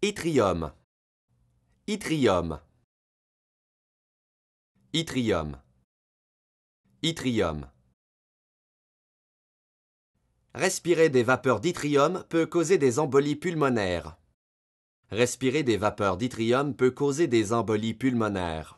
Yttrium. Yttrium. Respirer des vapeurs d'yttrium peut causer des embolies pulmonaires. Respirer des vapeurs d'yttrium peut causer des embolies pulmonaires.